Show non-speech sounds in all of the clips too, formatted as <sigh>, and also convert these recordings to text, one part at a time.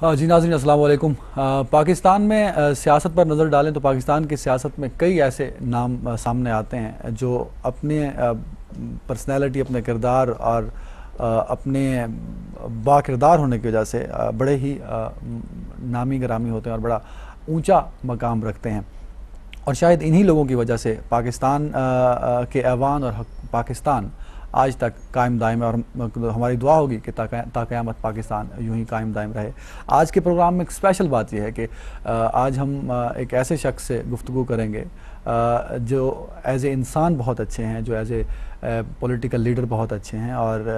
हाँ, जी नाजी असलकुम पाकिस्तान में सियासत पर नज़र डालें तो पाकिस्तान की सियासत में कई ऐसे नाम सामने आते हैं जो अपने पर्सनैलिटी अपने किरदार और अपने बाकिरदार होने की वजह से बड़े ही नामी गरामी होते हैं और बड़ा ऊंचा मकाम रखते हैं और शायद इन्हीं लोगों की वजह से पाकिस्तान के ऐवान और पाकिस्तान आज तक कायम दायम और मतलब हमारी दुआ होगी कि ताक़यामत पाकिस्तान यूं ही कायम दायम रहे आज के प्रोग्राम में एक स्पेशल बात यह है कि आज हम एक ऐसे शख्स से गुफ्तु करेंगे जो एज ए इंसान बहुत अच्छे हैं जो एज ए पोलिटिकल लीडर बहुत अच्छे हैं और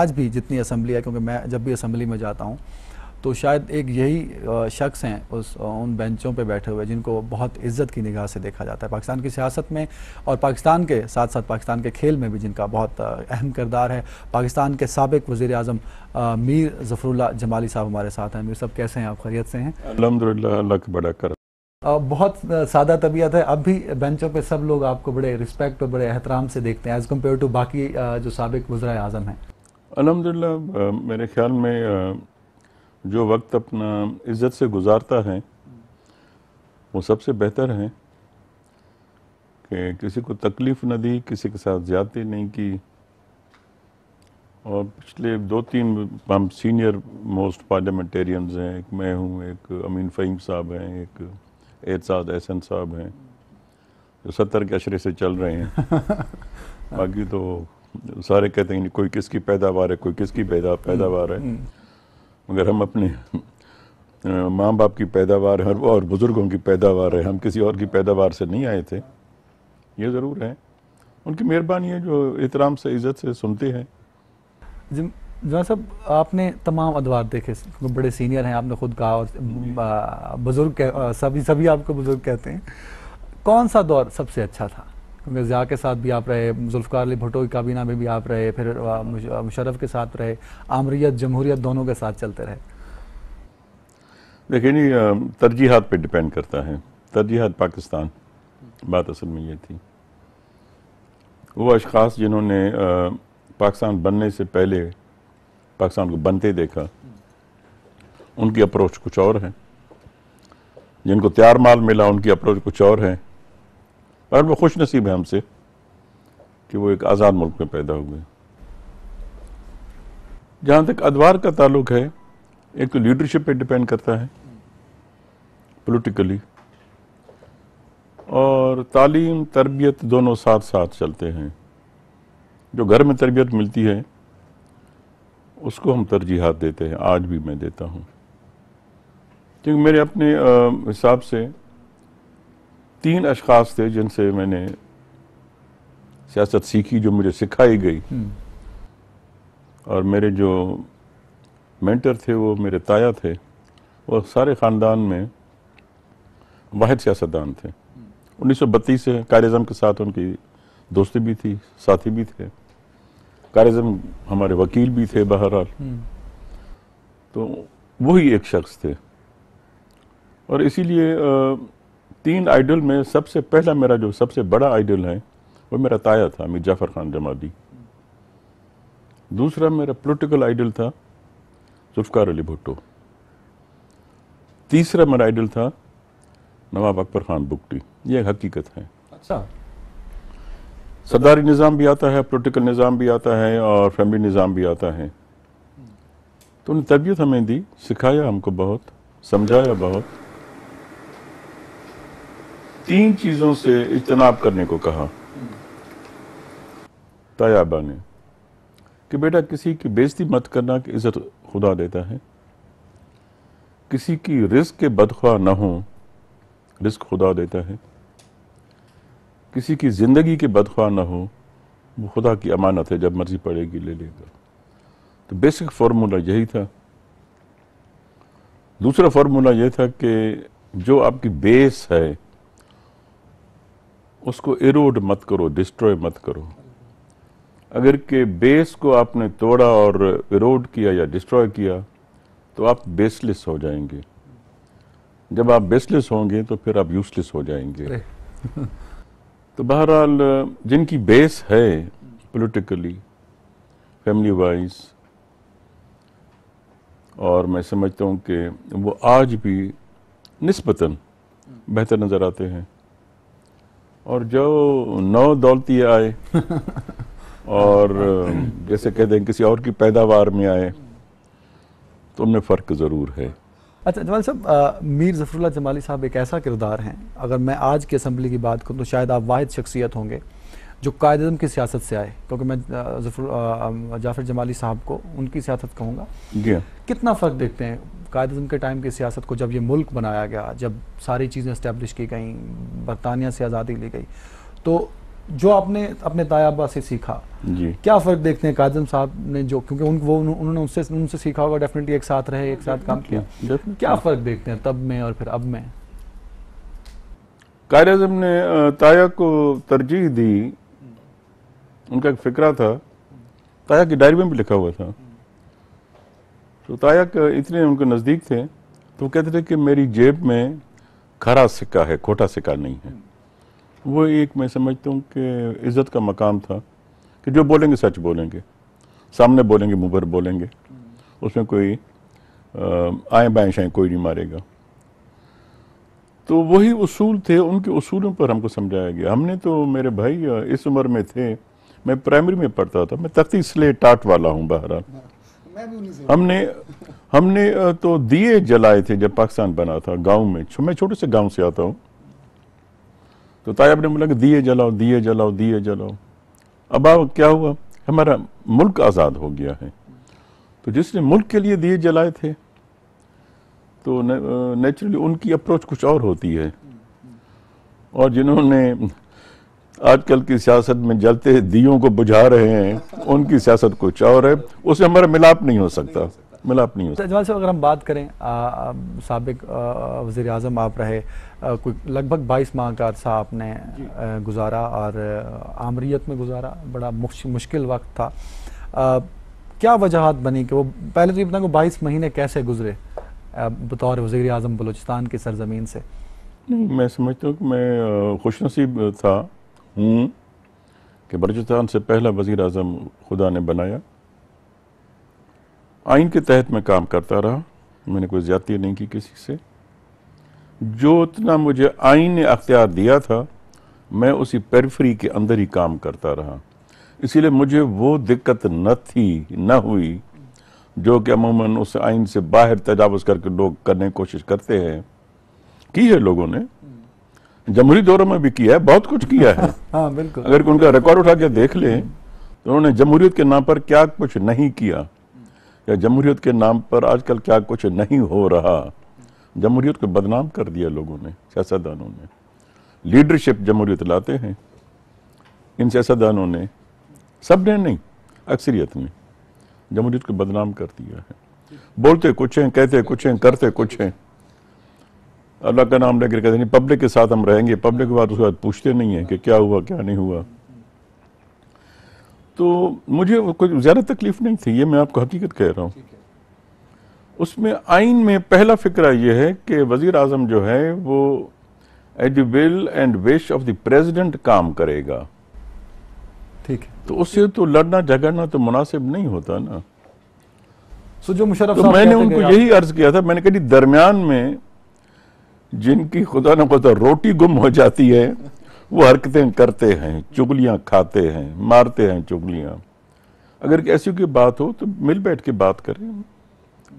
आज भी जितनी असम्बली है क्योंकि मैं जब भी असम्बली में जाता हूँ तो शायद एक यही शख्स हैं उस उन बेंचों पे बैठे हुए जिनको बहुत इज्जत की निगाह से देखा जाता है पाकिस्तान की सियासत में और पाकिस्तान के साथ साथ पाकिस्तान के खेल में भी जिनका बहुत अहम किरदार है पाकिस्तान के सबक वजीर अजम मीर जफरुल्ला जमाली साहब हमारे साथ हैं मीर साहब कैसे हैं आप खैरियत से हैं बहुत सादा तबीयत है अब भी बेंचों पे सब लोग आपको बड़े रिस्पेक्ट और बड़े एहतराम से देखते हैं एज़ कम्पेयर टू बाकी जो सबक वज़रा अजम हैं अलहमदिल्ला मेरे ख्याल में जो वक्त अपना इज़्ज़त से गुजारता है वो सबसे बेहतर है कि किसी को तकलीफ़ न दी किसी के साथ ज़्यादती नहीं की और पिछले दो तीन हम सीनियर मोस्ट पार्लियामेंटेरियंस हैं एक मैं हूँ एक अमीन फ़हीम साहब हैं एक एजाज एहसन साहब हैं जो सत्तर के अशरे से चल रहे हैं <laughs> बाकी तो सारे कहते हैं कोई किसकी पैदावार है कोई किसकी पैदा पैदावार है हम्म, हम्म। मगर हम अपने माँ बाप की पैदावार हैं और बुज़ुर्गों की पैदावार है हम किसी और की पैदावार से नहीं आए थे ये ज़रूर है उनकी मेहरबानी है जो एहतराम से इज़्ज़त से सुनते हैं जहाँ साहब आपने तमाम अदवार देखे बड़े सीनियर हैं आपने खुद कहा और बुज़ुर्ग सभी सभी आपको बुज़ुर्ग कहते हैं कौन सा दौर सबसे अच्छा था ज़िया के साथ भी आप रहे जुल्फ़ार अली भुटो की काबीना में भी आप रहे फिर मुशरफ के साथ रहे आमरीत जमहूरियत दोनों के साथ चलते रहे देखिए नहीं तरजीहत पे डिपेंड करता है तरजीहत पाकिस्तान बात असल में ये थी वो अशास जिन्होंने पाकिस्तान बनने से पहले पाकिस्तान को बनते देखा उनकी अप्रोच कुछ और है जिनको तैयार माल मिला उनकी अप्रोच कुछ और है और वो खुश नसीब है हमसे कि वो एक आज़ाद मुल्क में पैदा हुए जहाँ तक अदवार का ताल्लुक है एक तो लीडरशिप पे डिपेंड करता है पोलिटिकली और तालीम तरबियत दोनों साथ साथ चलते हैं जो घर में तरबियत मिलती है उसको हम तरजीहत देते हैं आज भी मैं देता हूँ क्योंकि मेरे अपने हिसाब से तीन अशखास थे जिनसे मैंने सियासत सीखी जो मुझे सिखाई गई हम्म। और मेरे जो मेंटर थे वो मेरे ताया थे वो सारे ख़ानदान में वाद सियासतदान थे उन्नीस सौ बत्तीस से कारज़म के साथ उनकी दोस्ती भी थी साथी भी थे कारज़म हमारे वकील भी थे बहरहाल हम्म। तो वही एक शख्स थे और इसीलिए तीन आइडल में सबसे पहला मेरा जो सबसे बड़ा आइडल है वो मेरा ताया था मीर जाफर खान जमादी दूसरा मेरा पॉलिटिकल आइडल था जुल्फकार अली भुट्टो तीसरा मेरा आइडल था नवाब अकबर खान बुगटी ये हकीकत है अच्छा सरदारी निज़ाम भी आता है पोलिटिकल निज़ाम भी आता है और फैमिली निज़ाम भी आता है तो उन्हें तबीयत हमें दी सिखाया हमको बहुत समझाया बहुत तीन चीज़ों से इजतनाब करने को कहा तयाबा ने कि बेटा किसी की बेजती मत करना कि इज़्ज़त खुदा देता है किसी की रिस्क के बदख्वा ना हो रिस्क खुदा देता है किसी की ज़िंदगी के बदख्वा ना हो वो खुदा की अमानत है जब मर्ज़ी पड़ेगी ले लेगा तो बेसिक फार्मूला यही था दूसरा फार्मूला यह था कि जो आपकी बेस है उसको इरोड मत करो डिस्ट्रॉय मत करो अगर के बेस को आपने तोड़ा और इरोड किया या डिस्ट्रॉय किया तो आप बेसलेस हो जाएंगे जब आप बेसलेस होंगे तो फिर आप यूजलेस हो जाएंगे तो बहरहाल जिनकी बेस है पॉलिटिकली फैमिली वाइज और मैं समझता हूँ कि वो आज भी नस्बता बेहतर नज़र आते हैं और जो नौ दौलती आए और <laughs> जैसे कह दें किसी और की पैदावार में आए तो उनमें फ़र्क ज़रूर है अच्छा जमाल साहब मीर जफरुल्ला जमाली साहब एक ऐसा किरदार हैं अगर मैं आज की असम्बली की बात करूँ तो शायद आप वाद शख्सियत होंगे जो कायद अजम की सियासत से आए क्योंकि मैं जफर जाफर जमाली साहब को उनकी सियासत कहूँगा जी हाँ। कितना फ़र्क देखते हैं कायद के टाइम की सियासत को जब ये मुल्क बनाया गया जब सारी चीज़ें इस्टेब्लिश की गई बरतानिया से आज़ादी ली गई तो जो आपने अपने तायाबा से सीखा जी क्या फ़र्क देखते हैं काजम साहब ने जो क्योंकि उन वो उन्होंने उनसे उनसे सीखा होगा डेफिनेटली एक साथ रहे एक साथ काम किया क्या फ़र्क देखते हैं तब में और फिर अब में कार अजम ने ताया को तरजीह दी उनका एक फिक्रा था ताया की डायरी में भी लिखा हुआ था शुतायक तो इतने उनके नज़दीक थे तो कहते थे कि मेरी जेब में खरा सिक्का है खोटा सिक्का नहीं है वो एक मैं समझता हूँ कि इज़्ज़त का मकाम था कि जो बोलेंगे सच बोलेंगे सामने बोलेंगे मुँह पर बोलेंगे उसमें कोई आए बाएँ शाएँ कोई नहीं मारेगा तो वही उसूल थे उनके उसूलों पर हमको समझाया गया हमने तो मेरे भाई इस उम्र में थे मैं प्राइमरी में पढ़ता था मैं तख्ती स्लेट टाट वाला हूँ बहरहाल हमने हमने तो दिए जलाए थे जब पाकिस्तान बना था गांव में मैं छोटे से गांव से आता हूँ तो तायब ने बोला कि दिए जलाओ दिए जलाओ दिए जलाओ अब अब क्या हुआ हमारा मुल्क आज़ाद हो गया है तो जिसने मुल्क के लिए दिए जलाए थे तो नेचुरली उनकी अप्रोच कुछ और होती है और जिन्होंने आजकल की सियासत में जलते दियों को बुझा रहे हैं उनकी सियासत कुछ और है उसमें हमारा मिलाप नहीं हो सकता मिलाप नहीं हो तो सकता अगर हम बात करें सबक वज़ी अजम आप रहे कोई लगभग 22 माह का अरसा आपने गुजारा और आमरीत में गुजारा बड़ा मुश्किल वक्त था आ, क्या वजहत बनी कि वो पहले तो ये बताएंगे बाईस महीने कैसे गुजरे बतौर वज़ी अजम बलोचिस्तान की सरजमीन से नहीं मैं समझता हूँ कि मैं खुशनसीब था हम्म? कि बलूचिस्तान से पहला वजीर अजम खुदा ने बनाया आइन के तहत मैं काम करता रहा मैंने कोई ज़्यादती नहीं की किसी से जो इतना मुझे आइन ने अख्तियार दिया था मैं उसी पेरफरी के अंदर ही काम करता रहा इसीलिए मुझे वो दिक्कत न थी न हुई जो कि अमूमन उस आइन से बाहर तजावज़ करके लोग करने की कोशिश करते हैं की है लोगों ने जमहूरी दौरों में भी किया है बहुत कुछ किया है <laughs> हाँ, बिल्कुल अगर उनका रिकॉर्ड उठा के देख लें तो उन्होंने जमहूरियत के नाम पर क्या कुछ नहीं किया या जमहूरियत के नाम पर आजकल क्या कुछ नहीं हो रहा जमहूरियत को बदनाम कर दिया लोगों ने सियासतदानों ने लीडरशिप जमहूरियत लाते हैं इन सियासतदानों ने सब ने नहीं अक्सरियत ने जमहूरियत को बदनाम कर दिया है बोलते कुछ हैं कहते कुछ हैं करते कुछ हैं अल्लाह का नाम लेकर कहते नहीं पब्लिक के साथ हम रहेंगे पब्लिक के बाद उसके बाद पूछते नहीं है कि क्या हुआ क्या नहीं हुआ तो मुझे कोई ज़्यादा तकलीफ नहीं थी ये मैं आपको हकीकत कह रहा हूँ उसमें आइन में पहला फिक्रा यह है कि वज़ी अजम जो है वो at the will and wish of the president काम करेगा ठीक है तो उससे तो लड़ना झगड़ना तो मुनासिब नहीं होता ना सो जो मुशरफ तो मैंने उनको यही अर्ज किया था मैंने कहा दरमियान में जिनकी खुदा न खुदा रोटी गुम हो जाती है वो हरकतें करते हैं चुगलियाँ खाते हैं मारते हैं चुगलियाँ अगर ऐसी की बात हो तो मिल बैठ के बात करें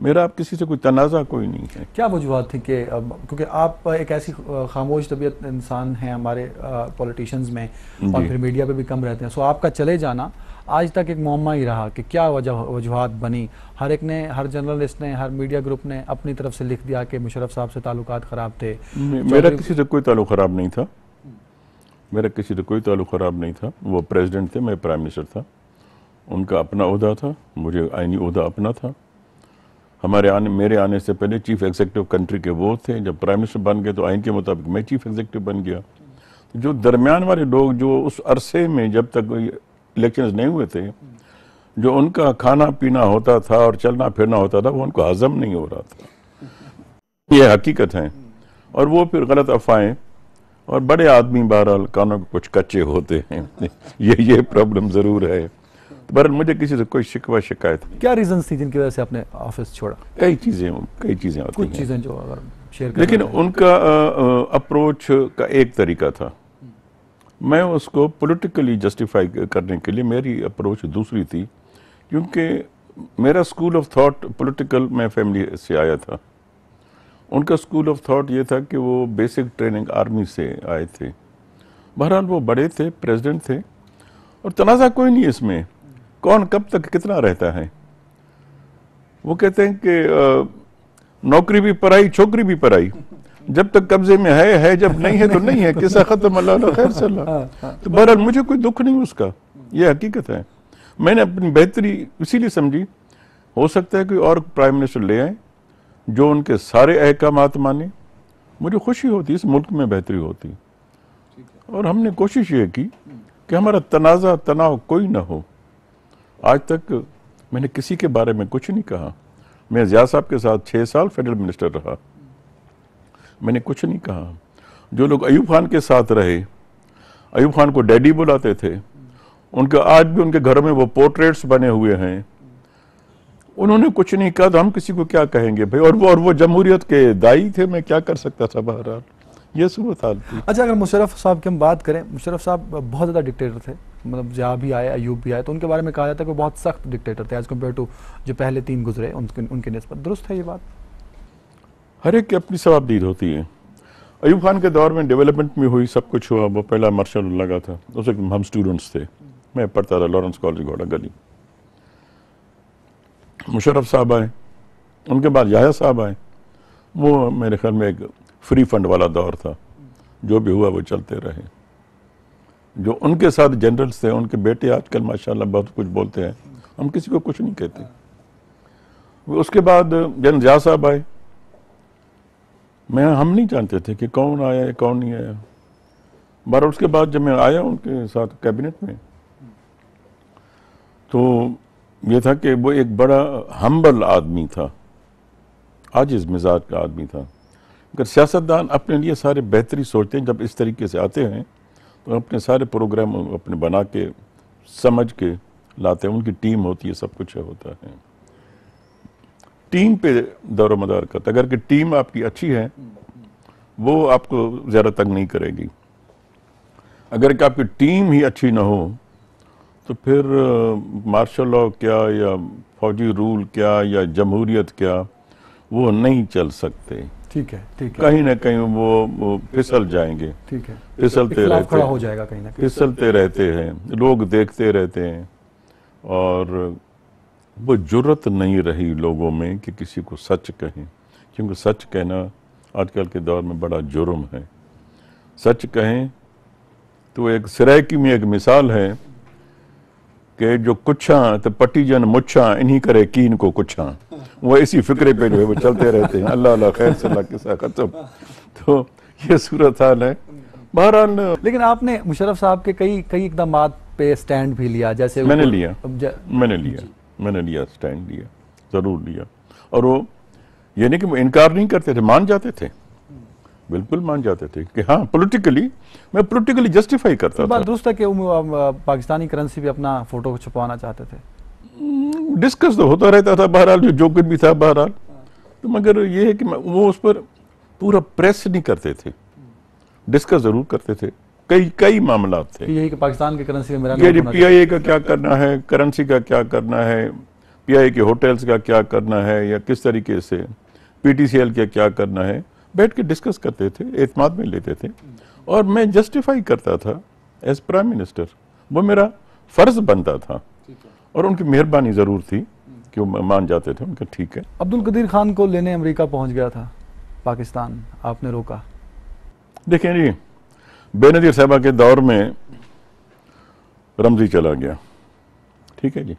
मेरा आप किसी से कोई तनाज़ा कोई नहीं है क्या वजूहत थी कि क्योंकि आप एक ऐसी खामोश तबीयत इंसान हैं हमारे पॉलिटिशन्स में और फिर मीडिया पे भी कम रहते हैं सो आपका चले जाना आज तक एक मामा ही रहा कि क्या वजह वजूहत बनी हर एक ने हर जर्नलिस्ट ने हर मीडिया ग्रुप ने अपनी तरफ से लिख दिया कि मुशरफ साहब से ताल्लुक ख़राब थे मेरा किसी से कोई ताल्लुक ख़राब नहीं था मेरा किसी से कोई ताल्लुक ख़राब नहीं था वो प्रेसिडेंट थे मैं प्राइम मिनिस्टर था उनका अपना अहदा था मुझे आइनी अहदा अपना था हमारे आने मेरे आने से पहले चीफ एग्जीक्यूटिव कंट्री के वो थे जब प्राइम मिनिस्टर बन गए तो आइन के मुताबिक मैं चीफ एग्जीक्यूटिव बन गया तो जो दरमियान वाले लोग जो उस अरसे में जब तक इलेक्शन नहीं हुए थे जो उनका खाना पीना होता था और चलना फिरना होता था वो उनको हजम नहीं हो रहा था ये हकीकत है और वो फिर गलत अफवाहें और बड़े आदमी बहरहाल कानों के कुछ कच्चे होते हैं <laughs> ये ये प्रॉब्लम ज़रूर है बहरल मुझे किसी से कोई शिकवा शिकायत क्या रीजन थी जिनकी वजह से आपने ऑफिस छोड़ा कई चीज़ें कई चीज़ें कुछ चीज़ें जो अगर शेयर लेकिन तो- उनका अप्रोच का एक तरीका था मैं उसको पॉलिटिकली जस्टिफाई करने के लिए मेरी अप्रोच दूसरी थी क्योंकि मेरा स्कूल ऑफ थॉट पॉलिटिकल मैं फैमिली से आया था उनका स्कूल ऑफ थॉट ये था कि वो बेसिक ट्रेनिंग आर्मी से आए थे बहरहाल वो बड़े थे प्रेसिडेंट थे और तनाज़ा कोई नहीं इसमें कौन कब तक कितना रहता है वो कहते हैं कि नौकरी भी पराई छोकरी भी पराई जब तक कब्जे में है है जब नहीं है तो नहीं है किसा खत्म अल्लाह खैर सल्लाह तो बहरहाल मुझे कोई दुख नहीं उसका यह हकीकत है मैंने अपनी बेहतरी इसीलिए समझी हो सकता है कोई और प्राइम मिनिस्टर ले आए जो उनके सारे अहकाम माने मुझे खुशी होती इस मुल्क में बेहतरी होती और हमने कोशिश ये की कि हमारा तनाज़ा तनाव कोई ना हो आज तक मैंने किसी के बारे में कुछ नहीं कहा मैं जिया साहब के साथ छः साल फेडरल मिनिस्टर रहा मैंने कुछ नहीं कहा जो लोग अयूब खान के साथ रहे अयूब खान को डैडी बुलाते थे उनके आज भी उनके घर में वो पोर्ट्रेट्स बने हुए हैं उन्होंने कुछ नहीं कहा तो हम किसी को क्या कहेंगे भाई और वो और वो जमहूरियत के दाई थे मैं क्या कर सकता था बहरहाल ये सूरत हाल अच्छा अगर मुशरफ साहब की हम बात करें मुशरफ साहब बहुत ज़्यादा डिक्टेटर थे मतलब जहाँ भी आए अयूब भी आए तो उनके बारे में कहा जाता है कि बहुत सख्त डिक्टेटर थे एज़ कम्पेयर टू जो पहले तीन गुजरे उनके उनके नस्बत दुरुस्त है ये बात हर एक की अपनी जवाबदीद होती है अयूब खान के दौर में डेवलपमेंट में हुई सब कुछ हुआ वो पहला मार्शल लगा था उस वक्त हम स्टूडेंट्स थे मैं पढ़ता था लॉरेंस कॉलेज घोड़ा गली मुशरफ साहब आए उनके बाद याया साहब आए वो मेरे ख्याल में एक फ्री फंड वाला दौर था जो भी हुआ वो चलते रहे जो उनके साथ जनरल्स थे उनके बेटे आजकल माशाल्लाह बहुत कुछ बोलते हैं हम किसी को कुछ नहीं कहते उसके बाद जन जहा साहब आए मैं हम नहीं जानते थे कि कौन आया है कौन नहीं आया बार उसके बाद जब मैं आया उनके साथ कैबिनेट में तो ये था कि वो एक बड़ा हम्बल आदमी था आज इस मिजाज का आदमी था अगर सियासतदान अपने लिए सारे बेहतरी सोचते हैं जब इस तरीके से आते हैं तो अपने सारे प्रोग्राम अपने बना के समझ के लाते हैं उनकी टीम होती है सब कुछ होता है टीम पे दौर मदार करता अगर कि टीम आपकी अच्छी है वो आपको ज़्यादा तंग नहीं करेगी अगर कि आपकी टीम ही अच्छी ना हो तो फिर मार्शल लॉ क्या या फौजी रूल क्या या जमहूरियत क्या वो नहीं चल सकते ठीक है ठीक है कहीं ना कहीं वो, वो फिसल जाएंगे ठीक है फिसलते रहते खड़ा हो जाएगा कहीं ना कहीं फिसलते रहते हैं लोग देखते रहते हैं और वो जरूरत नहीं रही लोगों में कि किसी को सच कहें क्योंकि सच कहना आजकल के दौर में बड़ा जुर्म है सच कहें तो एक सरायकी में एक मिसाल है कि जो कुछा तो पटीजन जन मुच्छा इन्हीं करे कीन को कुछा वह इसी फिक्रे पे जो है वो चलते रहते हैं अल्लाह अल्लाह खैर से साथ ख़त्म तो ये सूरत हाल है बहरहाल लेकिन आपने मुशरफ साहब के कई कई इकदाम पे स्टैंड भी लिया जैसे मैंने लिया मैंने लिया मैंने लिया स्टैंड लिया ज़रूर लिया और वो यानी कि कि इनकार नहीं करते थे मान जाते थे बिल्कुल मान जाते थे कि हाँ पॉलिटिकली मैं पॉलिटिकली जस्टिफाई करता था दुरुस्त है कि पाकिस्तानी करेंसी भी अपना फोटो छुपवाना चाहते थे डिस्कस हम्म, तो होता रहता था बहरहाल जो जो कुछ भी था बहरहाल तो मगर ये है कि वो उस पर पूरा प्रेस नहीं करते थे डिस्कस जरूर करते थे कई कई मामला थे यही कि पाकिस्तान की करेंसी में मेरा पी आई ए का क्या करना है करेंसी का क्या करना है पी आई ए के होटल्स का क्या करना है या किस तरीके से पी टी सी एल का क्या करना है बैठ के डिस्कस करते थे एतमाद में लेते थे और मैं जस्टिफाई करता था एज प्राइम मिनिस्टर वो मेरा फ़र्ज़ बनता था और उनकी मेहरबानी ज़रूर थी कि वो मान जाते थे उनका ठीक है अब्दुल कदीर खान को लेने अमेरिका पहुंच गया था पाकिस्तान आपने रोका देखें जी बेनजीर साहबा के दौर में रमजी चला गया ठीक है जी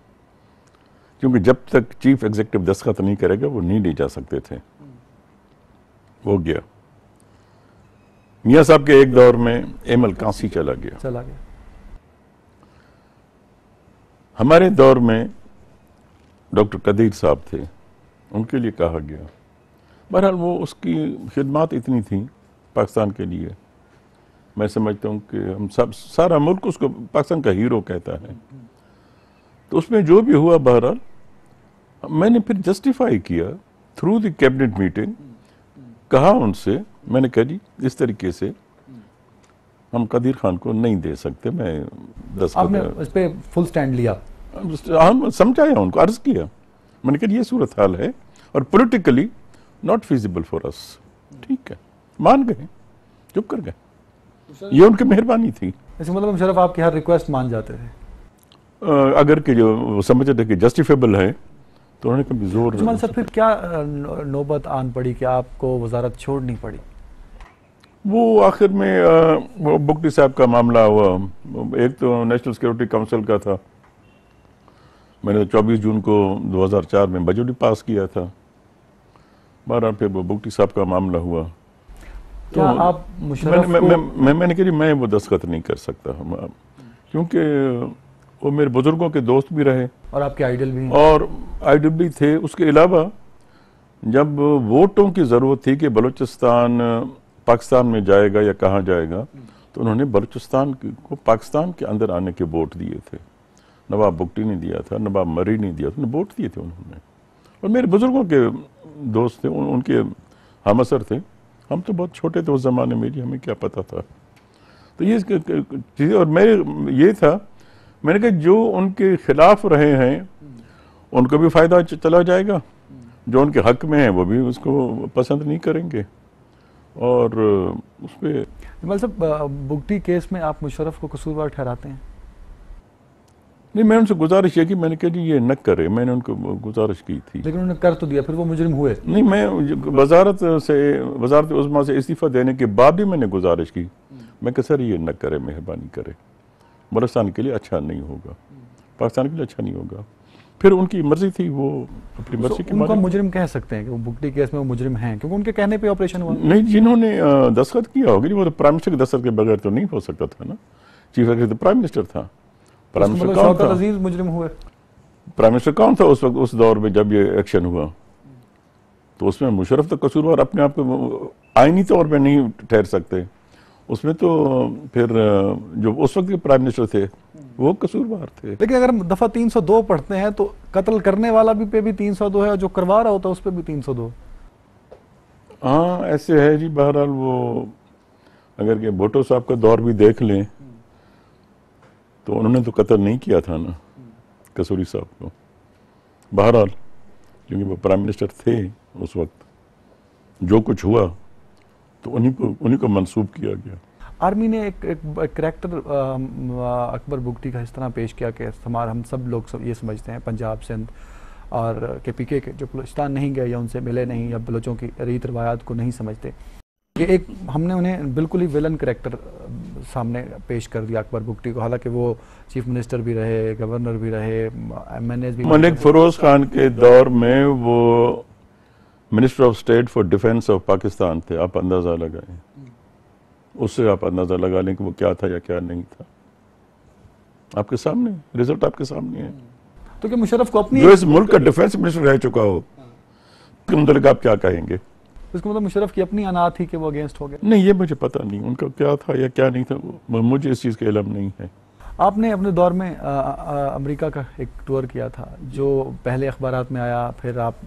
क्योंकि जब तक चीफ एग्जीक्यूटिव दस्खत नहीं करेगा वो नहीं ले जा सकते थे वो गया मियाँ साहब के एक दौर में एमल कांसी चला गया चला गया हमारे दौर में डॉक्टर कदीर साहब थे उनके लिए कहा गया बहरहाल वो उसकी खिदमत इतनी थी पाकिस्तान के लिए मैं समझता हूँ कि हम सब सारा मुल्क उसको पाकिस्तान का हीरो कहता है तो उसमें जो भी हुआ बहरहाल मैंने फिर जस्टिफाई किया थ्रू द कैबिनेट मीटिंग कहा उनसे मैंने कह जी इस तरीके से हम कदीर खान को नहीं दे सकते मैं दस आपने इस पे फुल स्टैंड लिया हम समझाया उनको अर्ज किया मैंने कहा ये सूरत हाल है और politically not feasible for us ठीक है मान गए चुप कर गए ये उनकी मेहरबानी थी इसका मतलब शरफ आपकी हर रिक्वेस्ट मान जाते हैं अगर के जो समझते थे कि जस्टिफेबल है तो उन्होंने कभी जोर उजमान अच्छा, मतलब सर फिर क्या नौबत आन पड़ी कि आपको वजारत छोड़नी पड़ी वो आखिर में वो बुकटी साहब का मामला हुआ एक तो नेशनल सिक्योरिटी काउंसिल का था मैंने तो 24 जून को 2004 में बजट भी पास किया था बारह फिर वो बुकटी साहब का मामला हुआ तो आप मैंने मैं, मैं, मैं, मैंने कह मैं वो दस्खत नहीं कर सकता क्योंकि वो मेरे बुजुर्गों के दोस्त भी रहे और आपके आइडल भी और आइडल भी थे उसके अलावा जब वोटों की ज़रूरत थी कि बलूचिस्तान पाकिस्तान में जाएगा या कहाँ जाएगा तो उन्होंने बलूचिस्तान को पाकिस्तान के अंदर आने के वोट दिए थे नवाब बुगटी ने दिया था नवाब मरी ने दिया था वोट दिए थे उन्होंने और मेरे बुज़ुर्गों के दोस्त थे उन, उनके हमसर थे हम तो बहुत छोटे थे उस ज़माने में जी हमें क्या पता था तो ये चीज़ें और मैं ये था मैंने कहा जो उनके खिलाफ रहे हैं उनको भी फ़ायदा चला जाएगा जो उनके हक में है वो भी उसको पसंद नहीं करेंगे और उस पर जमाल साहब बुगटी केस में आप मुशरफ को कसूरवार ठहराते हैं नहीं मैंने उनसे गुजारिश की मैंने कहा जी ये न करे मैंने उनको गुजारिश की थी लेकिन उन्होंने कर तो दिया फिर वो मुजरिम हुए नहीं मैं वजारत से वजारत उजमा से इस्तीफ़ा देने के बाद भी मैंने गुजारिश की मैं कह सर ये न करे मेहरबानी करे बलुस्तान के लिए अच्छा नहीं होगा पाकिस्तान के लिए अच्छा नहीं होगा फिर उनकी मर्जी थी वो अपनी मर्जी की उनको मुजरिम कह सकते हैं कि वो बुकटी केस में वो मुजरिम हैं क्योंकि उनके कहने पे ऑपरेशन हुआ नहीं जिन्होंने दस्तखत किया होगा वो तो प्राइम मिनिस्टर के दस्तखत के बगैर तो नहीं हो सकता था ना चीफ सेक्रेटरी तो प्राइम मिनिस्टर था प्राइम मिनिस्टर मतलब कौन था अजीज मुजरिम हुए प्राइम मिनिस्टर कौन था उस वक्त उस दौर में जब ये एक्शन हुआ तो उसमें मुशरफ तो कसूरवार अपने आप को आईनी तौर पर नहीं ठहर सकते उसमें तो फिर जो उस वक्त के प्राइम मिनिस्टर थे वो कसूरवार थे लेकिन अगर दफा 302 पढ़ते हैं तो कत्ल करने वाला भी पे भी 302 है और जो करवा रहा होता है उस पर भी 302 हाँ ऐसे है जी बहरहाल वो अगर के भोटो साहब का दौर भी देख लें तो उन्होंने तो कत्ल नहीं किया था ना कसूरी साहब को बहरहाल क्योंकि वो प्राइम मिनिस्टर थे उस वक्त जो कुछ हुआ तो उन्हीं को उन्हीं को मंसूब किया गया आर्मी ने एक एक करेक्टर अकबर बुगटी का इस तरह पेश किया कि हमारा हम सब लोग सब ये समझते हैं पंजाब सिंध और के पी के जो बलोचिस्तान नहीं गए या उनसे मिले नहीं या बलोचों की रीत रवायात को नहीं समझते ये एक हमने उन्हें बिल्कुल ही विलन करेक्टर सामने पेश कर दिया अकबर बुगटी को हालांकि वो चीफ मिनिस्टर भी रहे गवर्नर भी रहे एम एन एस भी मलिक फरोज खान के दौर में वो minister of state for defence of Pakistan थे आप अंदाज़ा लगाएं उससे आप अंदाज़ा लगा लें कि वो क्या था या क्या नहीं था आपके सामने रिजल्ट आपके सामने है तो क्या मुशरफ को अपनी जो इस मुल्क का डिफेंस मिनिस्टर रह चुका हो उसके मुतल आप क्या कहेंगे इसका मतलब मुशरफ की अपनी अना थी कि वो अगेंस्ट हो गए नहीं ये मुझे पता नहीं उनका क्या था या क्या नहीं था मुझे इस चीज़ का इलम नहीं है आपने अपने दौर में अमेरिका का एक टूर किया था जो पहले अखबार में आया फिर आप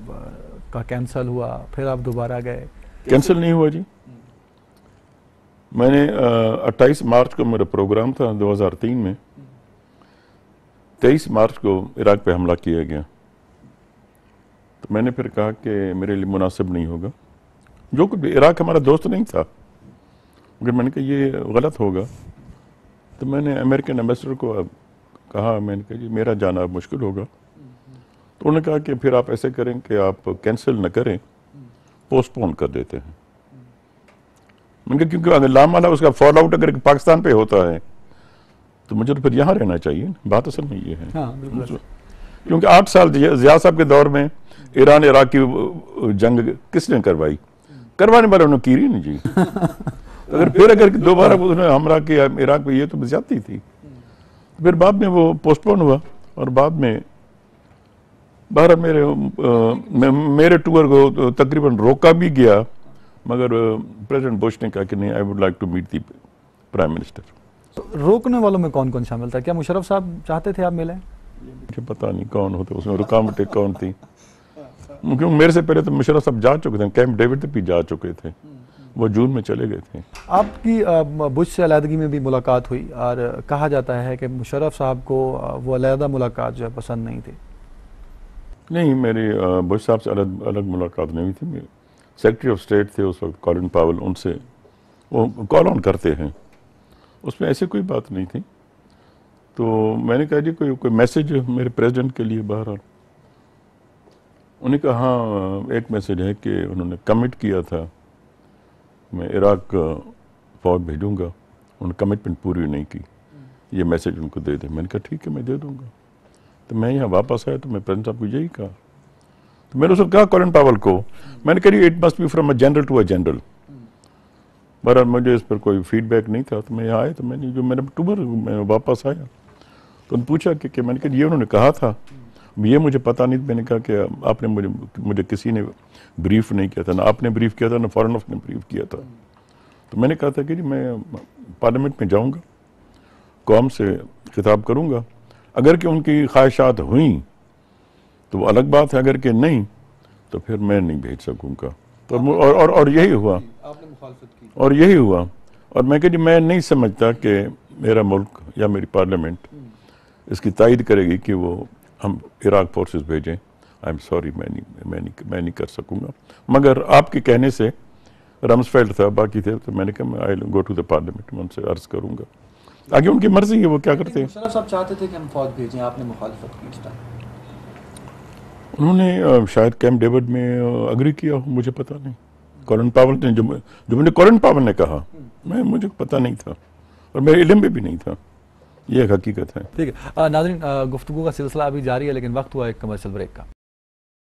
का कैंसल हुआ फिर आप दोबारा गए कैंसिल नहीं हुआ जी मैंने अट्ठाईस मार्च को मेरा प्रोग्राम था 2003 में तेईस मार्च को इराक पे हमला किया गया तो मैंने फिर कहा कि मेरे लिए मुनासिब नहीं होगा जो कुछ इराक हमारा दोस्त नहीं था मगर मैंने कहा ये गलत होगा तो मैंने अमेरिकन एम्बेसडर को कहा मैंने कहा जी मेरा जाना अब मुश्किल होगा तो उन्होंने कहा कि फिर आप ऐसे करें कि आप कैंसिल ना करें पोस्टपोन कर देते हैं मैंने कहा क्योंकि अगर लामाला उसका फॉल आउट अगर पाकिस्तान पे होता है तो मुझे तो फिर यहाँ रहना चाहिए बात असल में ये है हाँ, तो क्योंकि आठ साल जिया साहब के दौर में ईरान इराक की जंग किसने करवाई करवाने वाले उन्होंने की नहीं जी <laughs> अगर हाँ। फिर अगर दोबारा उसने हमरा किया इराक में ये तो जाती थी फिर बाद में वो पोस्टपोन हुआ और बाद में बारह मेरे आ, मेरे टूर को तो तकरीबन रोका भी गया मगर प्रेसिडेंट बुश ने कहा कि नहीं I would like to meet the prime minister तो रोकने वालों में कौन कौन शामिल था क्या मुशरफ साहब चाहते थे आप मिले मुझे पता नहीं कौन होते उसमें रुकावटें कौन थी क्योंकि मेरे से पहले तो मुशरफ साहब जा चुके थे कैंप डेविड तक भी जा चुके थे वो जून में चले गए थे आपकी बुश से अलीहदगी में भी मुलाकात हुई और कहा जाता है कि मुशरफ साहब को वो अलहदा मुलाकात जो है पसंद नहीं थी नहीं मेरी बुश साहब से अलग अलग मुलाकात नहीं थी मेरी सेक्रेटरी ऑफ स्टेट थे उस वक्त कॉलिन पावल उनसे वो कॉल ऑन करते हैं उसमें ऐसी कोई बात नहीं थी तो मैंने कहा जी कोई कोई मैसेज मेरे प्रेसिडेंट के लिए बाहर उन्हें कहा हाँ एक मैसेज है कि उन्होंने कमिट किया था मैं इराक फौज भेजूँगा उन्होंने कमिटमेंट पूरी नहीं की हम्म। ये मैसेज उनको दे दे मैंने कहा ठीक है मैं दे दूंगा तो मैं यहाँ वापस आया तो मैं प्रेजेंट साहब को यही कहा तो मैंने उसको कहा कॉलिन पावल को हम्म। मैंने कहा it must be from a general to a general बहरहाल मुझे इस पर कोई फीडबैक नहीं था तो मैं यहाँ आया तो मैंने जो मैंने अक्टूबर में वापस आया तो उन्होंने पूछा कि, कि मैंने कहा ये उन्होंने कहा था ये मुझे पता नहीं मैंने कहा कि आपने मुझे मुझे किसी ने ब्रीफ नहीं किया था ना आपने ब्रीफ किया था ना फॉरन ऑफ ने ब्रीफ किया था तो मैंने कहा था कि जी मैं पार्लियामेंट में जाऊँगा कौम से खिताब करूँगा अगर कि उनकी ख्वाहिशात हुई तो वो अलग बात है अगर कि नहीं तो फिर मैं नहीं भेज सकूँगा तो और, और, और यही हुआ और यही हुआ और मैं कह जी मैं नहीं समझता कि मेरा मुल्क या मेरी पार्लियामेंट हम्म। इसकी तायद करेगी कि वो हम इराक फोर्सेस भेजें आई एम सॉरी मैं नहीं मैं नहीं मैं नहीं कर सकूँगा मगर आपके कहने से रमसफेल्ड था बाकी थे तो मैंने कहा I go to the parliament मैं उनसे अर्ज करूँगा आगे उनकी मर्जी है वो क्या करते हैं साहब चाहते थे कि हम फौज भेजें आपने मुखालफत की उन्होंने शायद कैम्प डेविड में अग्री किया हो मुझे पता नहीं कॉलन पावल ने जो जो मैंने कॉलन पावल ने कहा हम्म। मैं मुझे पता नहीं था और मेरे इलम में भी नहीं था ये हकीकत है ठीक है नाजरीन गुफ्तु का सिलसिला अभी जारी है लेकिन वक्त हुआ एक कमर्शियल ब्रेक का